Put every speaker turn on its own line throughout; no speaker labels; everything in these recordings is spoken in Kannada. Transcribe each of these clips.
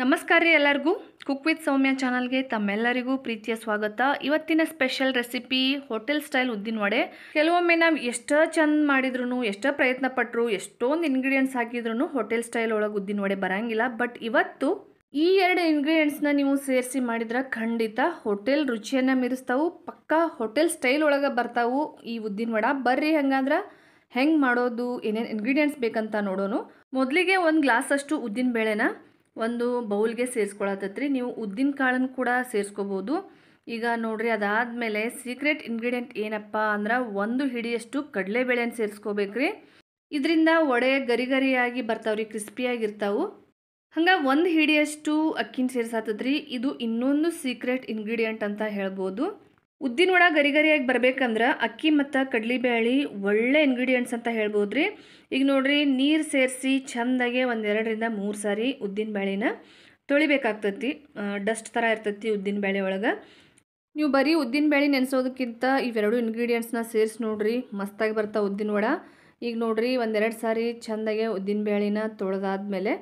ನಮಸ್ಕಾರ ರೀ ಎಲ್ಲರಿಗೂ ಕುಕ್ ವಿತ್ ಸೌಮ್ಯ ಚಾನಲ್ಗೆ ತಮ್ಮೆಲ್ಲರಿಗೂ ಪ್ರೀತಿಯ ಸ್ವಾಗತ ಇವತ್ತಿನ ಸ್ಪೆಷಲ್ ರೆಸಿಪಿ ಹೋಟೆಲ್ ಸ್ಟೈಲ್ ಉದ್ದಿನ ವಡೆ ಕೆಲವೊಮ್ಮೆ ನಾವು ಎಷ್ಟೋ ಚೆಂದ ಮಾಡಿದ್ರು ಎಷ್ಟೋ ಪ್ರಯತ್ನ ಪಟ್ಟರು ಎಷ್ಟೊಂದು ಇಂಗ್ರೀಡಿಯೆಂಟ್ಸ್ ಹಾಕಿದ್ರು ಹೋಟೆಲ್ ಸ್ಟೈಲ್ ಒಳಗೆ ಉದ್ದಿನ ವಡೆ ಬರೋಂಗಿಲ್ಲ ಬಟ್ ಇವತ್ತು ಈ ಎರಡು ಇಂಗ್ರೀಡಿಯೆಂಟ್ಸ್ನ ನೀವು ಸೇರಿಸಿ ಮಾಡಿದ್ರೆ ಖಂಡಿತ ಹೋಟೆಲ್ ರುಚಿಯನ್ನು ಮೀರಿಸ್ತಾವು ಪಕ್ಕಾ ಹೋಟೆಲ್ ಸ್ಟೈಲ್ ಒಳಗೆ ಬರ್ತಾವು ಈ ಉದ್ದಿನ ವಡ ಬರ್ರಿ ಹೆಂಗಂದ್ರೆ ಹೆಂಗೆ ಮಾಡೋದು ಏನೇನು ಇಂಗ್ರೀಡಿಯೆಂಟ್ಸ್ ಬೇಕಂತ ನೋಡೋನು ಮೊದಲಿಗೆ ಒಂದು ಗ್ಲಾಸಷ್ಟು ಉದ್ದಿನ ಬೇಳೆನ ಒಂದು ಬೌಲ್ಗೆ ಸೇರಿಸ್ಕೊಳತ್ತೈತ್ರಿ ನೀವು ಉದ್ದಿನ ಕಾಳನ್ನು ಕೂಡ ಸೇರಿಸ್ಕೋಬೋದು ಈಗ ನೋಡಿರಿ ಅದಾದಮೇಲೆ ಸೀಕ್ರೆಟ್ ಇಂಗ್ರೀಡಿಯೆಂಟ್ ಏನಪ್ಪ ಅಂದ್ರೆ ಒಂದು ಹಿಡಿಯಷ್ಟು ಕಡಲೆಬೇಳೆನ ಸೇರಿಸ್ಕೋಬೇಕ್ರಿ ಇದರಿಂದ ಒಡೆ ಗರಿ ಗರಿಯಾಗಿ ಬರ್ತಾವ್ರಿ ಕ್ರಿಸ್ಪಿಯಾಗಿರ್ತಾವು ಹಂಗೆ ಒಂದು ಹಿಡಿಯಷ್ಟು ಅಕ್ಕಿನ ಸೇರಿಸತ್ತದ್ರಿ ಇದು ಇನ್ನೊಂದು ಸೀಕ್ರೆಟ್ ಇಂಗ್ರೀಡಿಯೆಂಟ್ ಅಂತ ಹೇಳ್ಬೋದು ಉದ್ದಿನ ವಡ ಗರಿ ಗರಿಯಾಗಿ ಬರಬೇಕಂದ್ರೆ ಅಕ್ಕಿ ಮತ್ತು ಕಡಲಿಬೇಳಿ ಒಳ್ಳೆ ಇಂಗ್ರೀಡಿಯೆಂಟ್ಸ್ ಅಂತ ಹೇಳ್ಬೋದು ರೀ ಈಗ ನೋಡ್ರಿ ನೀರು ಸೇರಿಸಿ ಚೆಂದಾಗೆ ಒಂದೆರಡರಿಂದ ಮೂರು ಸಾರಿ ಉದ್ದಿನ ಬೇಳಿನ ತೊಳಿಬೇಕಾಗ್ತತಿ ಡಸ್ಟ್ ಥರ ಇರ್ತೈತಿ ಉದ್ದಿನ ಬೇಳೆ ಒಳಗೆ ನೀವು ಬರೀ ಉದ್ದಿನ ಬೇಳೆ ನೆನೆಸೋದಕ್ಕಿಂತ ಇವೆರಡು ಇಂಗ್ರೀಡಿಯೆಂಟ್ಸ್ನ ಸೇರಿಸಿ ನೋಡ್ರಿ ಮಸ್ತಾಗಿ ಬರ್ತಾ ಉದ್ದಿನ ವಡ ಈಗ ನೋಡ್ರಿ ಒಂದೆರಡು ಸಾರಿ ಚೆಂದಾಗೆ ಉದ್ದಿನ ಬೇಳೆನ ತೊಳೆದಾದ್ಮೇಲೆ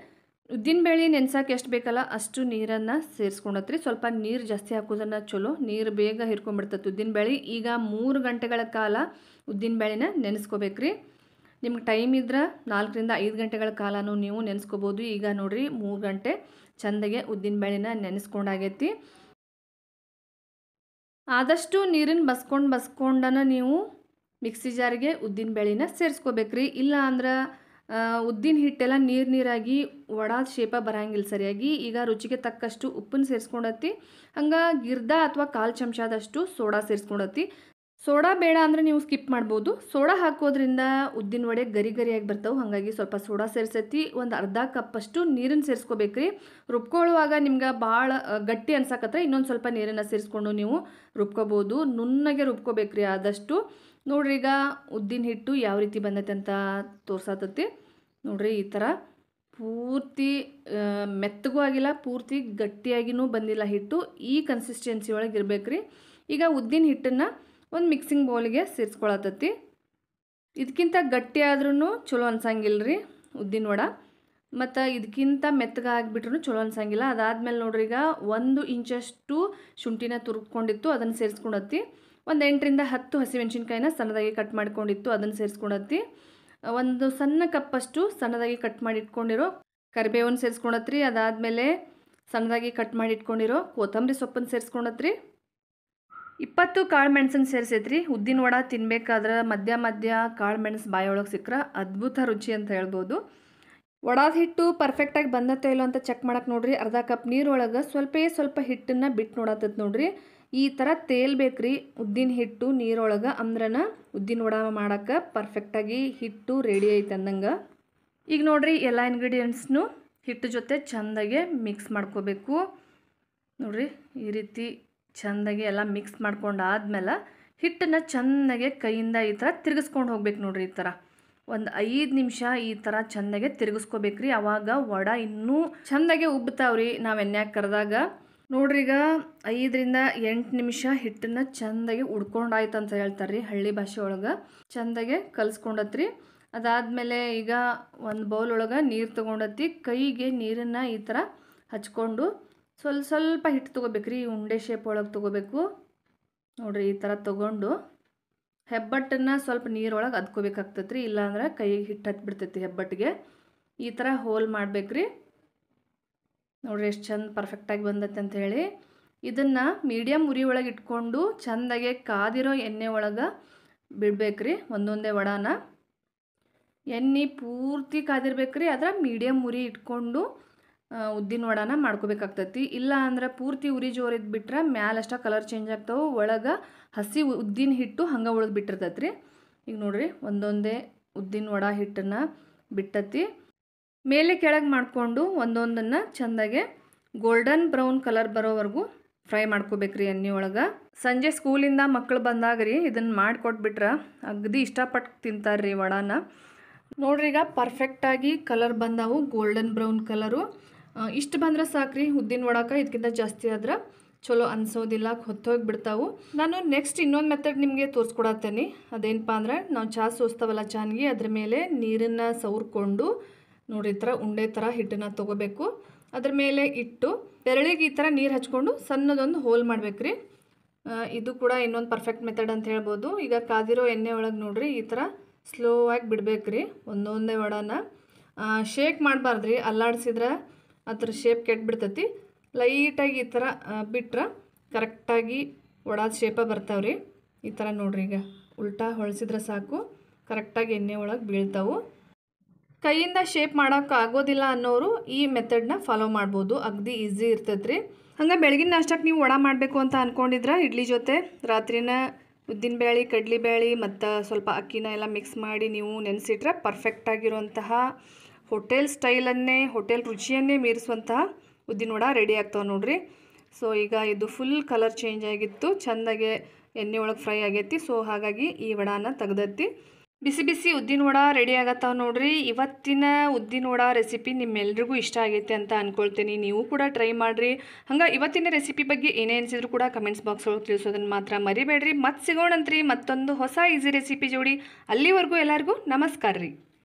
ಬೇಳೆ ನೆನ್ಸಕ್ಕೆ ಎಷ್ಟು ಬೇಕಲ್ಲ ಅಷ್ಟು ನೀರನ್ನು ಸೇರಿಸ್ಕೊಂಡತ್ರಿ ಸ್ವಲ್ಪ ನೀರು ಜಾಸ್ತಿ ಹಾಕೋದನ್ನು ಚಲೋ ನೀರು ಬೇಗ ಉದ್ದಿನ ಬೇಳೆ ಈಗ ಮೂರು ಗಂಟೆಗಳ ಕಾಲ ಉದ್ದಿನಬೇಳೆನ ನೆನೆಸ್ಕೋಬೇಕ್ರಿ ನಿಮ್ಗೆ ಟೈಮ್ ಇದ್ರೆ ನಾಲ್ಕರಿಂದ ಐದು ಗಂಟೆಗಳ ಕಾಲನೂ ನೀವು ನೆನೆಸ್ಕೋಬೋದು ಈಗ ನೋಡಿರಿ ಮೂರು ಗಂಟೆ ಚೆಂದಗೆ ಉದ್ದಿನಬೇಳೆನ ನೆನೆಸ್ಕೊಂಡಾಗೈತಿ ಆದಷ್ಟು ನೀರನ್ನು ಬಸ್ಕೊಂಡು ಬಸ್ಕೊಂಡನ ನೀವು ಮಿಕ್ಸಿ ಜಾರಿಗೆ ಉದ್ದಿನ ಬೇಳೆನ ಸೇರಿಸ್ಕೋಬೇಕ್ರಿ ಇಲ್ಲಾಂದ್ರೆ ಉದ್ದಿನ ಹಿಟ್ಟೆಲ್ಲ ನೀರು ನೀರಾಗಿ ಒಡಾದ ಶೇಪ ಬರೋಂಗಿಲ್ಲ ಸರಿಯಾಗಿ ಈಗ ರುಚಿಗೆ ತಕ್ಕಷ್ಟು ಉಪ್ಪನ್ನು ಸೇರಿಸ್ಕೊಂಡತಿ ಹಂಗೆ ಗಿರ್ದ ಅಥವಾ ಕಾಲು ಚಮಚದಷ್ಟು ಸೋಡಾ ಸೇರಿಸ್ಕೊಂಡತಿ ಸೋಡಾ ಬೇಡ ಅಂದರೆ ನೀವು ಸ್ಕಿಪ್ ಮಾಡ್ಬೋದು ಸೋಡಾ ಹಾಕೋದ್ರಿಂದ ಉದ್ದಿನ ವಡೆ ಗರಿ ಗರಿಯಾಗಿ ಬರ್ತಾವೆ ಹಾಗಾಗಿ ಸ್ವಲ್ಪ ಸೋಡಾ ಸೇರ್ಸೈತಿ ಒಂದು ಅರ್ಧ ಕಪ್ಪಷ್ಟು ನೀರನ್ನು ರೀ ರುಬ್ಕೊಳ್ಳುವಾಗ ನಿಮ್ಗೆ ಭಾಳ ಗಟ್ಟಿ ಅನ್ಸಕತ್ರ ಇನ್ನೊಂದು ಸ್ವಲ್ಪ ನೀರನ್ನು ಸೇರಿಸ್ಕೊಂಡು ನೀವು ರುಬ್ಕೋಬೋದು ನುಣ್ಣಗೆ ರೀ ಆದಷ್ಟು ನೋಡ್ರಿ ಈಗ ಉದ್ದಿನ ಹಿಟ್ಟು ಯಾವ ರೀತಿ ಬಂದೈತೆ ಅಂತ ತೋರ್ಸತೈತಿ ನೋಡ್ರಿ ಈ ಥರ ಪೂರ್ತಿ ಮೆತ್ತಗೂ ಆಗಿಲ್ಲ ಪೂರ್ತಿ ಗಟ್ಟಿಯಾಗಿಯೂ ಬಂದಿಲ್ಲ ಹಿಟ್ಟು ಈ ಕನ್ಸಿಸ್ಟೆನ್ಸಿ ಒಳಗೆ ಇರಬೇಕ್ರಿ ಈಗ ಉದ್ದಿನ ಹಿಟ್ಟನ್ನು ಒಂದು ಮಿಕ್ಸಿಂಗ್ ಬೌಲಿಗೆ ಸೇರಿಸ್ಕೊಳತೈತಿ ಇದಕ್ಕಿಂತ ಗಟ್ಟಿ ಆದ್ರೂ ಚಲೋ ಅನ್ಸಂಗಿಲ್ಲ ರೀ ಉದ್ದಿನ ವಡ ಮತ್ತು ಇದಕ್ಕಿಂತ ಮೆತ್ತಗೆ ಆಗಿಬಿಟ್ರು ಚಲೋ ಅನ್ಸಂಗಿಲ್ಲ ಅದಾದಮೇಲೆ ನೋಡ್ರಿ ಈಗ ಒಂದು ಇಂಚಷ್ಟು ಶುಂಠಿನ ತುರ್ಕೊಂಡಿತ್ತು ಅದನ್ನು ಸೇರಿಸ್ಕೊಂಡತ್ತಿ ಒಂದು ಎಂಟರಿಂದ ಹತ್ತು ಹಸಿಮೆಣ್ಸಿನ್ಕಾಯಿನ ಸಣ್ಣದಾಗಿ ಕಟ್ ಮಾಡ್ಕೊಂಡಿತ್ತು ಅದನ್ನು ಸೇರಿಸ್ಕೊಂಡತ್ತಿ ಒಂದು ಸಣ್ಣ ಕಪ್ಪಷ್ಟು ಸಣ್ಣದಾಗಿ ಕಟ್ ಮಾಡಿ ಇಟ್ಕೊಂಡಿರೋ ಕರಿಬೇವನ್ನು ಸೇರಿಸ್ಕೊಂಡತ್ರಿ ಅದಾದಮೇಲೆ ಸಣ್ಣದಾಗಿ ಕಟ್ ಮಾಡಿ ಇಟ್ಕೊಂಡಿರೋ ಕೊತ್ತಂಬರಿ ಸೊಪ್ಪನ್ನು ಸೇರಿಸ್ಕೊಂಡತ್ರಿ ಇಪ್ಪತ್ತು ಕಾಳು ಮೆಣಸನ್ನು ಸೇರಿಸೈತ್ರಿ ಉದ್ದಿನ ವಡ ತಿನ್ಬೇಕಾದ್ರೆ ಮಧ್ಯ ಮಧ್ಯ ಕಾಳು ಮೆಣಸು ಬಾಯೊಳಗೆ ಸಿಕ್ಕರೆ ಅದ್ಭುತ ರುಚಿ ಅಂತ ಹೇಳ್ಬೋದು ಒಡಾದ ಹಿಟ್ಟು ಪರ್ಫೆಕ್ಟಾಗಿ ಬಂದತ್ತೋ ಇಲ್ಲೋ ಅಂತ ಚೆಕ್ ಮಾಡಕ್ಕೆ ನೋಡ್ರಿ ಅರ್ಧ ಕಪ್ ನೀರೊಳಗೆ ಸ್ವಲ್ಪೇ ಸ್ವಲ್ಪ ಹಿಟ್ಟನ್ನು ಬಿಟ್ಟು ನೋಡತ್ತದ ನೋಡ್ರಿ ಈ ಥರ ತೇಲ್ಬೇಕು ರೀ ಉದ್ದಿನ ಹಿಟ್ಟು ನೀರೊಳಗೆ ಅಂದ್ರನ ಉದ್ದಿನ ವಡ ಮಾಡೋಕ್ಕೆ ಪರ್ಫೆಕ್ಟಾಗಿ ಹಿಟ್ಟು ರೆಡಿ ಐತೆ ಅಂದಂಗೆ ಈಗ ನೋಡ್ರಿ ಎಲ್ಲ ಇಂಗ್ರೀಡಿಯೆಂಟ್ಸ್ನು ಹಿಟ್ಟು ಜೊತೆ ಚೆಂದಾಗೆ ಮಿಕ್ಸ್ ಮಾಡ್ಕೋಬೇಕು ನೋಡ್ರಿ ಈ ರೀತಿ ಚೆಂದಾಗಿ ಎಲ್ಲ ಮಿಕ್ಸ್ ಮಾಡ್ಕೊಂಡು ಆದ್ಮೇಲೆ ಹಿಟ್ಟನ್ನು ಚೆನ್ನಾಗೆ ಕೈಯಿಂದ ಈ ಥರ ತಿರುಗಿಸ್ಕೊಂಡು ಹೋಗ್ಬೇಕು ನೋಡ್ರಿ ಈ ಥರ ಒಂದು ಐದು ನಿಮಿಷ ಈ ಥರ ಚೆಂದಾಗೆ ತಿರುಗಿಸ್ಕೋಬೇಕ್ರಿ ಅವಾಗ ವಡ ಇನ್ನೂ ಚೆಂದಾಗೆ ಉಬ್ಬತಾವ್ರಿ ನಾವು ಎಣ್ಣೆಗೆ ಕರೆದಾಗ ಈಗ ಐದರಿಂದ ಎಂಟು ನಿಮಿಷ ಹಿಟ್ಟನ್ನು ಚೆಂದಾಗಿ ಉಡ್ಕೊಂಡಾಯ್ತು ಅಂತ ಹೇಳ್ತಾರೆ ಹಳ್ಳಿ ಭಾಷೆ ಒಳಗೆ ಚೆಂದಾಗೆ ಕಲಿಸ್ಕೊಂಡತ್ರಿ ಅದಾದಮೇಲೆ ಈಗ ಒಂದು ಬೌಲ್ ಒಳಗೆ ನೀರು ತೊಗೊಂಡತ್ತಿ ಕೈಗೆ ನೀರನ್ನು ಈ ಥರ ಹಚ್ಕೊಂಡು ಸ್ವಲ್ಪ ಸ್ವಲ್ಪ ಹಿಟ್ಟು ತೊಗೋಬೇಕು ರೀ ಉಂಡೆ ಶೇಪ್ ಒಳಗೆ ತೊಗೋಬೇಕು ನೋಡಿರಿ ಈ ಥರ ತೊಗೊಂಡು ಹೆಬ್ಬಟ್ಟನ್ನು ಸ್ವಲ್ಪ ನೀರೊಳಗೆ ಅದ್ಕೋಬೇಕಾಗ್ತೈತೆ ರೀ ಇಲ್ಲಾಂದ್ರೆ ಕೈ ಹಿಟ್ಟು ಹತ್ಬಿಡ್ತೈತಿ ಹೆಬ್ಬಟ್ಟಿಗೆ ಈ ಥರ ಹೋಲ್ ಮಾಡಬೇಕ್ರಿ ನೋಡಿರಿ ಎಷ್ಟು ಚಂದ ಪರ್ಫೆಕ್ಟಾಗಿ ಬಂದತ್ತೆ ಅಂಥೇಳಿ ಇದನ್ನು ಮೀಡಿಯಮ್ ಉರಿ ಒಳಗೆ ಇಟ್ಕೊಂಡು ಚೆಂದಾಗೆ ಕಾದಿರೋ ಎಣ್ಣೆ ಒಳಗೆ ಬಿಡಬೇಕ್ರಿ ಒಂದೊಂದೇ ವಡಾನ ಎಣ್ಣೆ ಪೂರ್ತಿ ಕಾದಿರ್ಬೇಕು ರೀ ಅದರ ಮೀಡಿಯಮ್ ಉರಿ ಇಟ್ಕೊಂಡು ಉದ್ದಿನ ವಡಾನ ಮಾಡ್ಕೋಬೇಕಾಗ್ತತಿ ಇಲ್ಲ ಅಂದ್ರೆ ಪೂರ್ತಿ ಉರಿ ಜೋರಿದ್ದು ಬಿಟ್ರೆ ಮ್ಯಾಲಷ್ಟ ಕಲರ್ ಚೇಂಜ್ ಆಗ್ತಾವೆ ಒಳಗೆ ಹಸಿ ಉದ್ದಿನ ಹಿಟ್ಟು ಹಂಗೆ ಉಳಿದು ಬಿಟ್ಟಿರ್ತೈತೆ ಈಗ ನೋಡ್ರಿ ಒಂದೊಂದೇ ಉದ್ದಿನ ವಡ ಹಿಟ್ಟನ್ನು ಬಿಟ್ಟತಿ ಮೇಲೆ ಕೆಳಗೆ ಮಾಡಿಕೊಂಡು ಒಂದೊಂದನ್ನು ಚೆಂದಾಗೆ ಗೋಲ್ಡನ್ ಬ್ರೌನ್ ಕಲರ್ ಬರೋವರೆಗೂ ಫ್ರೈ ಮಾಡ್ಕೋಬೇಕ್ರಿ ಎಣ್ಣೆ ಒಳಗೆ ಸಂಜೆ ಸ್ಕೂಲಿಂದ ಮಕ್ಕಳು ಬಂದಾಗ ರೀ ಇದನ್ನು ಮಾಡಿಕೊಟ್ಬಿಟ್ರೆ ಅಗದಿ ಇಷ್ಟಪಟ್ಟು ತಿಂತಾರೆ ರೀ ವಡಾನ ನೋಡ್ರಿ ಈಗ ಪರ್ಫೆಕ್ಟಾಗಿ ಕಲರ್ ಬಂದಾವು ಗೋಲ್ಡನ್ ಬ್ರೌನ್ ಕಲರು ಇಷ್ಟು ಬಂದ್ರೆ ಸಾಕ್ರಿ ಉದ್ದಿನ ಒಡಕ್ಕೆ ಇದಕ್ಕಿಂತ ಜಾಸ್ತಿ ಆದ್ರೆ ಚಲೋ ಅನ್ಸೋದಿಲ್ಲ ಹೊತ್ತೋಗಿ ಬಿಡ್ತಾವು ನಾನು ನೆಕ್ಸ್ಟ್ ಇನ್ನೊಂದು ಮೆಥಡ್ ನಿಮಗೆ ತೋರಿಸ್ಕೊಡತ್ತೇನೆ ಅದೇನಪ್ಪ ಅಂದ್ರೆ ನಾವು ಚಾ ಸೋಸ್ತಾವಲ್ಲ ಚಾನ್ಗಿ ಅದ್ರ ಮೇಲೆ ನೀರನ್ನು ಸೌರ್ಕೊಂಡು ನೋಡಿ ಈ ಥರ ಉಂಡೆ ಥರ ಹಿಟ್ಟನ್ನು ತೊಗೋಬೇಕು ಅದ್ರ ಮೇಲೆ ಇಟ್ಟು ಬೆರಳಿಗೆ ಈ ಥರ ನೀರು ಹಚ್ಕೊಂಡು ಸಣ್ಣದೊಂದು ಹೋಲ್ ಮಾಡಬೇಕು ರೀ ಇದು ಕೂಡ ಇನ್ನೊಂದು ಪರ್ಫೆಕ್ಟ್ ಮೆಥಡ್ ಅಂತ ಹೇಳ್ಬೋದು ಈಗ ಕಾದಿರೋ ಎಣ್ಣೆ ಒಳಗೆ ನೋಡಿರಿ ಈ ಥರ ಸ್ಲೋ ಆಗಿ ಬಿಡ್ಬೇಕು ರೀ ಒಂದೊಂದೇ ಒಡನ ಶೇಕ್ ಮಾಡಬಾರ್ದು ರೀ ಅಲ್ಲಾಡಿಸಿದ್ರೆ ಅದ್ರ ಶೇಪ್ ಕೆಟ್ಬಿಡ್ತೈತಿ ಲೈಟಾಗಿ ಈ ಥರ ಬಿಟ್ರೆ ಕರೆಕ್ಟಾಗಿ ಒಡಾದ ಶೇಪ ಬರ್ತಾವ್ರಿ ಈ ಥರ ನೋಡ್ರಿ ಈಗ ಉಲ್ಟಾ ಹೊಳಸಿದ್ರೆ ಸಾಕು ಕರೆಕ್ಟಾಗಿ ಎಣ್ಣೆ ಒಳಗೆ ಬೀಳ್ತಾವು ಕೈಯಿಂದ ಶೇಪ್ ಮಾಡೋಕೆ ಆಗೋದಿಲ್ಲ ಅನ್ನೋರು ಈ ಮೆಥಡ್ನ ಫಾಲೋ ಮಾಡ್ಬೋದು ಅಗದಿ ಈಸಿ ಇರ್ತೈತೆ ಹಂಗೆ ಬೆಳಗಿನ ಅಷ್ಟಕ್ಕೆ ನೀವು ಒಣ ಮಾಡಬೇಕು ಅಂತ ಅಂದ್ಕೊಂಡಿದ್ರೆ ಇಡ್ಲಿ ಜೊತೆ ರಾತ್ರಿನ ಉದ್ದಿನ ಕಡ್ಲಿ ಬೇಳೆ ಮತ್ತು ಸ್ವಲ್ಪ ಅಕ್ಕಿನ ಎಲ್ಲ ಮಿಕ್ಸ್ ಮಾಡಿ ನೀವು ನೆನೆಸಿಟ್ರೆ ಪರ್ಫೆಕ್ಟಾಗಿರುವಂತಹ ಹೋಟೆಲ್ ಸ್ಟೈಲನ್ನೇ ಹೋಟೆಲ್ ರುಚಿಯನ್ನೇ ಮೀರಿಸುವಂತಹ ವಡ ರೆಡಿ ಆಗ್ತಾವೆ ನೋಡ್ರಿ ಸೊ ಈಗ ಇದು ಫುಲ್ ಕಲರ್ ಚೇಂಜ್ ಆಗಿತ್ತು ಚೆಂದಾಗೆ ಎಣ್ಣೆ ಒಳಗೆ ಫ್ರೈ ಆಗೈತಿ ಸೊ ಹಾಗಾಗಿ ಈ ವಡಾನ ತೆಗ್ದತ್ತಿ ಬಿಸಿ ಬಿಸಿ ಉದ್ದಿನ ವಡ ರೆಡಿ ಆಗತ್ತಾವ ನೋಡ್ರಿ ಇವತ್ತಿನ ಉದ್ದಿನ ವಡ ರೆಸಿಪಿ ನಿಮ್ಮೆಲ್ರಿಗೂ ಇಷ್ಟ ಆಗೈತೆ ಅಂತ ಅಂದ್ಕೊಳ್ತೀನಿ ನೀವು ಕೂಡ ಟ್ರೈ ಮಾಡಿರಿ ಹಂಗೆ ಇವತ್ತಿನ ರೆಸಿಪಿ ಬಗ್ಗೆ ಏನೇ ಅನಿಸಿದ್ರು ಕೂಡ ಕಮೆಂಟ್ಸ್ ಬಾಕ್ಸ್ ಒಳಗೆ ತಿಳಿಸೋದನ್ನು ಮಾತ್ರ ಮರಿಬೇಡ್ರಿ ಮತ್ತೆ ಸಿಗೋಣಂತ್ರಿ ಮತ್ತೊಂದು ಹೊಸ ಈಸಿ ರೆಸಿಪಿ ಜೋಡಿ ಅಲ್ಲಿವರೆಗೂ ಎಲ್ಲರಿಗೂ ನಮಸ್ಕಾರ ರೀ